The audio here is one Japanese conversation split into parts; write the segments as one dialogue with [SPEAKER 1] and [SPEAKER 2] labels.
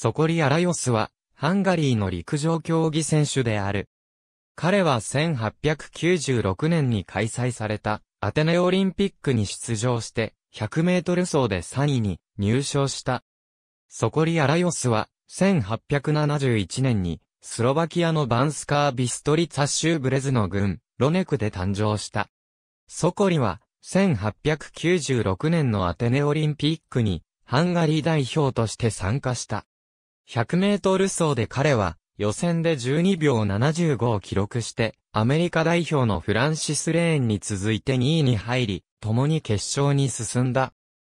[SPEAKER 1] ソコリ・アラヨスは、ハンガリーの陸上競技選手である。彼は1896年に開催されたアテネオリンピックに出場して100メートル走で3位に入賞した。ソコリ・アラヨスは1871年にスロバキアのバンスカー・ビストリツァュ・ブレズの軍、ロネクで誕生した。ソコリは1896年のアテネオリンピックにハンガリー代表として参加した。100メートル走で彼は予選で12秒75を記録して、アメリカ代表のフランシス・レーンに続いて2位に入り、共に決勝に進んだ。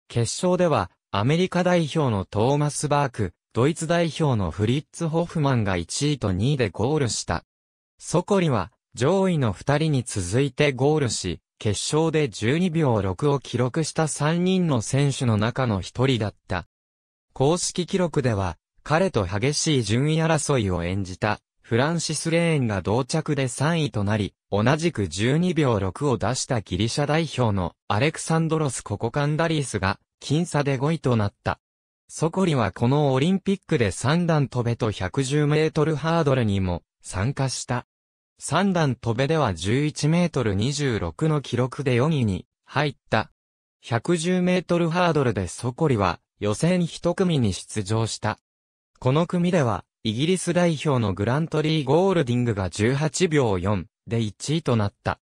[SPEAKER 1] 決勝では、アメリカ代表のトーマス・バーク、ドイツ代表のフリッツ・ホフマンが1位と2位でゴールした。ソコリは、上位の2人に続いてゴールし、決勝で12秒6を記録した3人の選手の中の1人だった。公式記録では、彼と激しい順位争いを演じた、フランシス・レーンが同着で3位となり、同じく12秒6を出したギリシャ代表のアレクサンドロス・ココカンダリースが、僅差で5位となった。ソコリはこのオリンピックで3段飛べと110メートルハードルにも参加した。3段飛べでは11メートル26の記録で4位に入った。110メートルハードルでソコリは予選1組に出場した。この組では、イギリス代表のグラントリー・ゴールディングが18秒4で1位となった。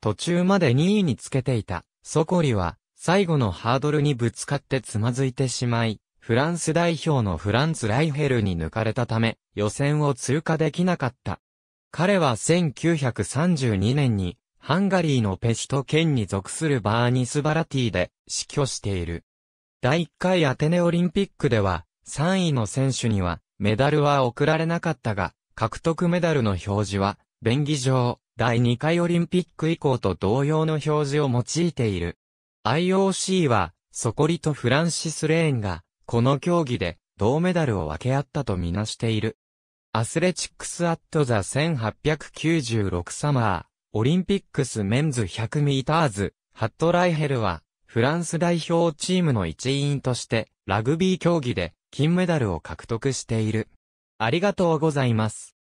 [SPEAKER 1] 途中まで2位につけていた、ソコリは、最後のハードルにぶつかってつまずいてしまい、フランス代表のフランツ・ライヘルに抜かれたため、予選を通過できなかった。彼は1932年に、ハンガリーのペシト県に属するバーニスバラティで死去している。第1回アテネオリンピックでは、3位の選手にはメダルは贈られなかったが、獲得メダルの表示は、便宜上、第2回オリンピック以降と同様の表示を用いている。IOC は、ソコリとフランシス・レーンが、この競技で、銅メダルを分け合ったとみなしている。アスレチックス・アット・ザ・1896サマー、オリンピックス・メンズ100ミーターズ、ハット・ライヘルは、フランス代表チームの一員として、ラグビー競技で、金メダルを獲得している。ありがとうございます。